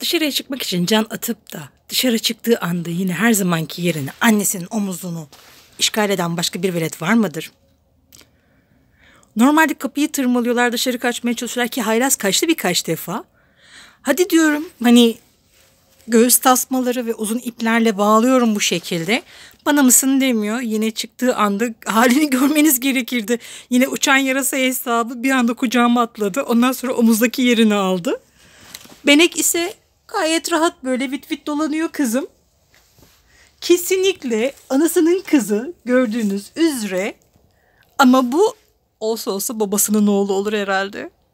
dışarıya çıkmak için can atıp da dışarı çıktığı anda yine her zamanki yerini annesinin omuzunu işgal eden başka bir velet var mıdır? Normalde kapıyı tırmalıyorlar dışarı kaçmaya çalışıyorlar ki haylaz kaçtı birkaç defa. Hadi diyorum hani göğüs tasmaları ve uzun iplerle bağlıyorum bu şekilde. Bana mısın demiyor. Yine çıktığı anda halini görmeniz gerekirdi. Yine uçan yarasa hesabı bir anda kucağıma atladı. Ondan sonra omuzdaki yerini aldı. Benek ise Gayet rahat böyle vit vit dolanıyor kızım. Kesinlikle anasının kızı gördüğünüz üzere ama bu olsa olsa babasının oğlu olur herhalde.